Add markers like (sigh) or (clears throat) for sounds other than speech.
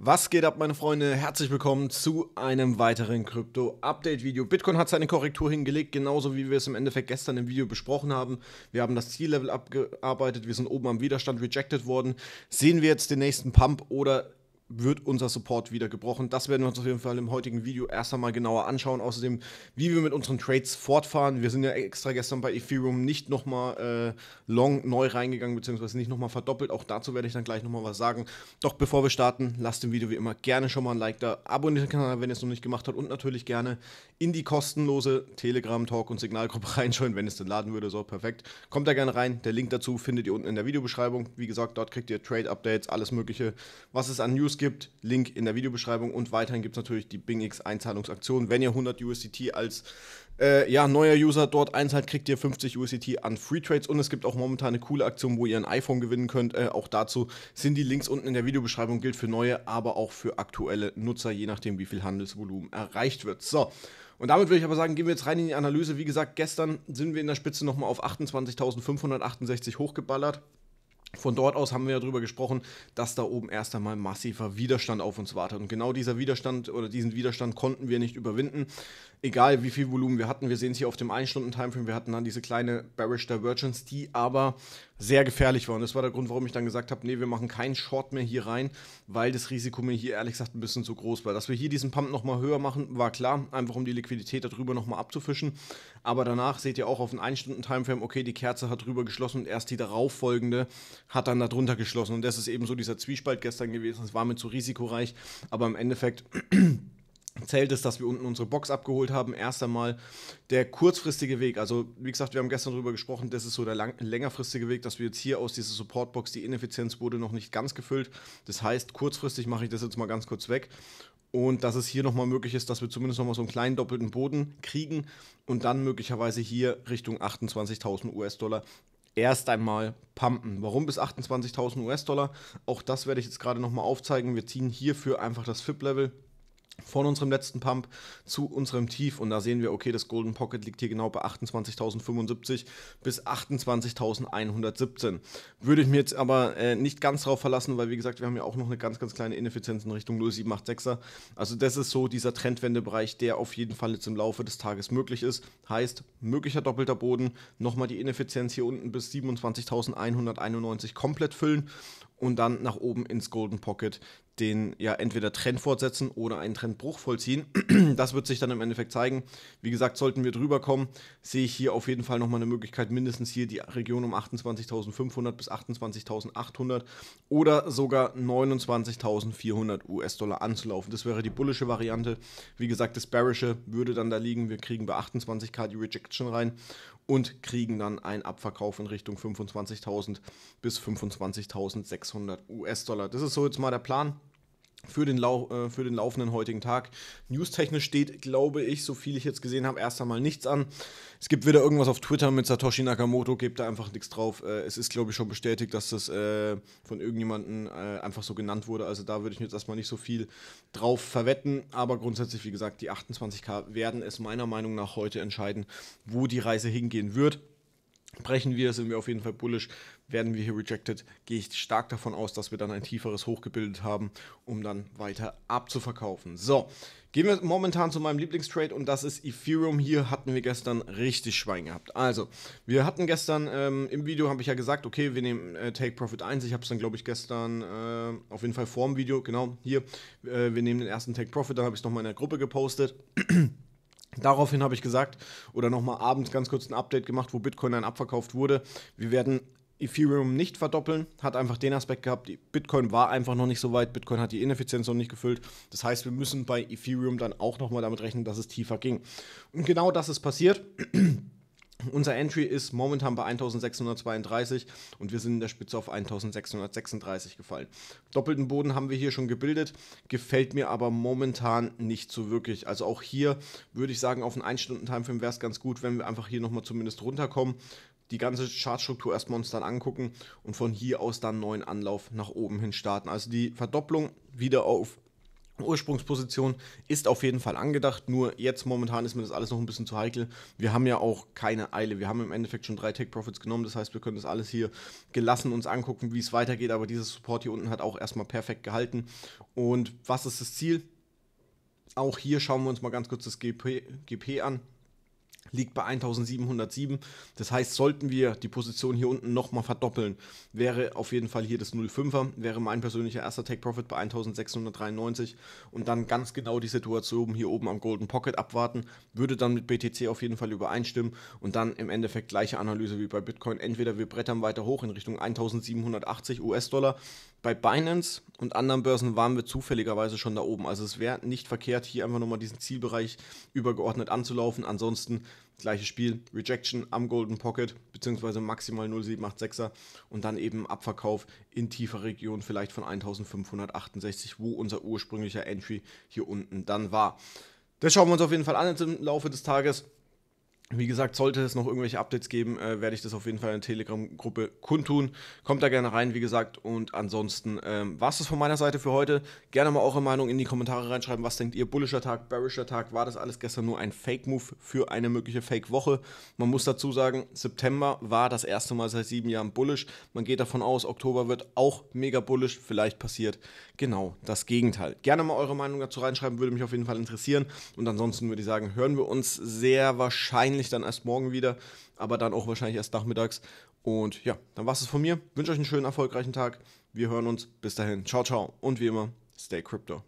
Was geht ab, meine Freunde? Herzlich willkommen zu einem weiteren Krypto-Update-Video. Bitcoin hat seine Korrektur hingelegt, genauso wie wir es im Endeffekt gestern im Video besprochen haben. Wir haben das Ziellevel abgearbeitet, wir sind oben am Widerstand rejected worden. Sehen wir jetzt den nächsten Pump oder wird unser Support wieder gebrochen. Das werden wir uns auf jeden Fall im heutigen Video erst einmal genauer anschauen. Außerdem, wie wir mit unseren Trades fortfahren. Wir sind ja extra gestern bei Ethereum nicht nochmal äh, long neu reingegangen, beziehungsweise nicht nochmal verdoppelt. Auch dazu werde ich dann gleich nochmal was sagen. Doch bevor wir starten, lasst dem Video wie immer gerne schon mal ein Like da. Abonniert den Kanal, wenn ihr es noch nicht gemacht habt. Und natürlich gerne in die kostenlose Telegram-Talk- und Signalgruppe (laughs) reinschauen, wenn es denn laden würde. So, perfekt. Kommt da gerne rein. Der Link dazu findet ihr unten in der Videobeschreibung. Wie gesagt, dort kriegt ihr Trade-Updates, alles Mögliche, was es an News gibt News gibt. Link in der Videobeschreibung. Und weiterhin gibt es natürlich die Bing X Einzahlungsaktion. Wenn ihr 100 USDT als äh, ja, neuer User dort einzahlt, kriegt ihr 50 USDT an Free Trades. Und es gibt auch momentan eine coole Aktion, wo ihr ein iPhone gewinnen könnt. Äh, auch dazu sind die Links unten in der Videobeschreibung. Gilt für neue, aber auch für aktuelle Nutzer, je nachdem, wie viel Handelsvolumen erreicht wird. So. Und damit würde ich aber sagen, gehen wir jetzt rein in die Analyse. Wie gesagt, gestern sind wir in der Spitze nochmal auf 28.568 hochgeballert. Von dort aus haben wir ja darüber gesprochen, dass da oben erst einmal massiver Widerstand auf uns wartet. Und genau dieser Widerstand oder diesen Widerstand konnten wir nicht überwinden. Egal wie viel Volumen wir hatten, wir sehen es hier auf dem 1-Stunden-Timeframe, wir hatten dann diese kleine Bearish Divergence, die aber sehr gefährlich war. Und das war der Grund, warum ich dann gesagt habe, nee, wir machen keinen Short mehr hier rein, weil das Risiko mir hier ehrlich gesagt ein bisschen zu groß war. Dass wir hier diesen Pump nochmal höher machen, war klar, einfach um die Liquidität darüber nochmal abzufischen. Aber danach seht ihr auch auf dem 1-Stunden-Timeframe, okay, die Kerze hat drüber geschlossen und erst die darauffolgende folgende hat dann darunter geschlossen. Und das ist eben so dieser Zwiespalt gestern gewesen. Es war mir zu risikoreich, aber im Endeffekt. (clears throat) zählt es, dass wir unten unsere Box abgeholt haben. Erst einmal der kurzfristige Weg. Also, wie gesagt, wir haben gestern darüber gesprochen, das ist so der lang, längerfristige Weg, dass wir jetzt hier aus dieser Supportbox, die Ineffizienz wurde noch nicht ganz gefüllt. Das heißt, kurzfristig mache ich das jetzt mal ganz kurz weg. Und dass es hier nochmal möglich ist, dass wir zumindest nochmal so einen kleinen doppelten Boden kriegen und dann möglicherweise hier Richtung 28.000 US-Dollar erst einmal pumpen. Warum bis 28.000 US-Dollar? Auch das werde ich jetzt gerade nochmal aufzeigen. Wir ziehen hierfür einfach das FIP-Level von unserem letzten Pump zu unserem Tief und da sehen wir, okay, das Golden Pocket liegt hier genau bei 28.075 bis 28.117. Würde ich mir jetzt aber äh, nicht ganz drauf verlassen, weil wie gesagt, wir haben ja auch noch eine ganz, ganz kleine Ineffizienz in Richtung 0786er. Also das ist so dieser Trendwendebereich, der auf jeden Fall jetzt im Laufe des Tages möglich ist. Heißt, möglicher doppelter Boden, nochmal die Ineffizienz hier unten bis 27.191 komplett füllen und dann nach oben ins Golden Pocket den ja entweder Trend fortsetzen oder einen Trendbruch vollziehen. (clears throat) Das wird sich dann im Endeffekt zeigen. Wie gesagt, sollten wir drüber kommen, sehe ich hier auf jeden Fall nochmal eine Möglichkeit, mindestens hier die Region um 28.500 bis 28.800 oder sogar 29.400 US-Dollar anzulaufen. Das wäre die bullische Variante. Wie gesagt, das bearische würde dann da liegen. Wir kriegen bei 28k die Rejection rein und kriegen dann einen Abverkauf in Richtung 25.000 bis 25.600 US-Dollar. Das ist so jetzt mal der Plan für den, Lau äh, für den laufenden heutigen Tag. News-technisch steht, glaube ich, so viel ich jetzt gesehen habe, erst einmal nichts an. Es gibt wieder irgendwas auf Twitter mit Satoshi Nakamoto, gebt da einfach nichts drauf. Äh, es ist, glaube ich, schon bestätigt, dass das äh, von irgendjemandem äh, einfach so genannt wurde. Also da würde ich jetzt erstmal nicht so viel drauf verwetten. Aber grundsätzlich, wie gesagt, die 28k werden es meiner Meinung nach heute entscheiden, wo die Reise hingehen wird. Brechen wir, sind wir auf jeden Fall bullish. Werden wir hier rejected, gehe ich stark davon aus, dass wir dann ein tieferes Hoch gebildet haben, um dann weiter abzuverkaufen. So, gehen wir momentan zu meinem Lieblingstrade und das ist Ethereum. Hier hatten wir gestern richtig Schwein gehabt. Also, wir hatten gestern ähm, im Video, habe ich ja gesagt, okay, wir nehmen äh, Take Profit 1. Ich habe es dann, glaube ich, gestern äh, auf jeden Fall vor dem Video, genau hier, äh, wir nehmen den ersten Take Profit, dann habe ich es nochmal in der Gruppe gepostet. (clears throat) Daraufhin habe ich gesagt oder nochmal abends ganz kurz ein Update gemacht, wo Bitcoin dann abverkauft wurde. Wir werden Ethereum nicht verdoppeln, hat einfach den Aspekt gehabt, Bitcoin war einfach noch nicht so weit, Bitcoin hat die Ineffizienz noch nicht gefüllt. Das heißt, wir müssen bei Ethereum dann auch nochmal damit rechnen, dass es tiefer ging. Und genau das ist passiert. Unser Entry ist momentan bei 1632 und wir sind in der Spitze auf 1636 gefallen. Doppelten Boden haben wir hier schon gebildet, gefällt mir aber momentan nicht so wirklich. Also auch hier würde ich sagen, auf einen 1-Stunden-Timeframe wäre es ganz gut, wenn wir einfach hier nochmal zumindest runterkommen, die ganze Chartstruktur erstmal uns dann angucken und von hier aus dann neuen Anlauf nach oben hin starten. Also die Verdopplung wieder auf Ursprungsposition ist auf jeden Fall angedacht, nur jetzt momentan ist mir das alles noch ein bisschen zu heikel. Wir haben ja auch keine Eile. Wir haben im Endeffekt schon drei Take Profits genommen, das heißt, wir können das alles hier gelassen uns angucken, wie es weitergeht, aber dieses Support hier unten hat auch erstmal perfekt gehalten. Und was ist das Ziel? Auch hier schauen wir uns mal ganz kurz das GP, GP an liegt bei 1707. Das heißt, sollten wir die Position hier unten nochmal verdoppeln, wäre auf jeden Fall hier das 05er, wäre mein persönlicher erster Take Profit bei 1693 und dann ganz genau die Situation hier oben am Golden Pocket abwarten, würde dann mit BTC auf jeden Fall übereinstimmen und dann im Endeffekt gleiche Analyse wie bei Bitcoin. Entweder wir brettern weiter hoch in Richtung 1780 US-Dollar, bei Binance und anderen Börsen waren wir zufälligerweise schon da oben. Also es wäre nicht verkehrt, hier einfach nochmal diesen Zielbereich übergeordnet anzulaufen. Ansonsten gleiches Spiel, Rejection am Golden Pocket beziehungsweise maximal 0,786er und dann eben Abverkauf in tiefer Region, vielleicht von 1568, wo unser ursprünglicher Entry hier unten dann war. Das schauen wir uns auf jeden Fall an im Laufe des Tages. Wie gesagt, sollte es noch irgendwelche Updates geben, äh, werde ich das auf jeden Fall in der Telegram-Gruppe kundtun. Kommt da gerne rein, wie gesagt. Und ansonsten ähm, war es das von meiner Seite für heute. Gerne mal eure Meinung in die Kommentare reinschreiben. Was denkt ihr? Bullischer Tag, bearischer Tag? War das alles gestern nur ein Fake-Move für eine mögliche Fake-Woche? Man muss dazu sagen, September war das erste Mal seit sieben Jahren bullisch. Man geht davon aus, Oktober wird auch mega bullisch. Vielleicht passiert genau das Gegenteil. Gerne mal eure Meinung dazu reinschreiben, würde mich auf jeden Fall interessieren. Und ansonsten würde ich sagen, hören wir uns sehr wahrscheinlich wahrscheinlich dann erst morgen wieder, aber dann auch wahrscheinlich erst nachmittags. Und ja, dann war es von mir. Ich wünsche euch einen schönen, erfolgreichen Tag. Wir hören uns. Bis dahin. Ciao, ciao. Und wie immer, stay crypto.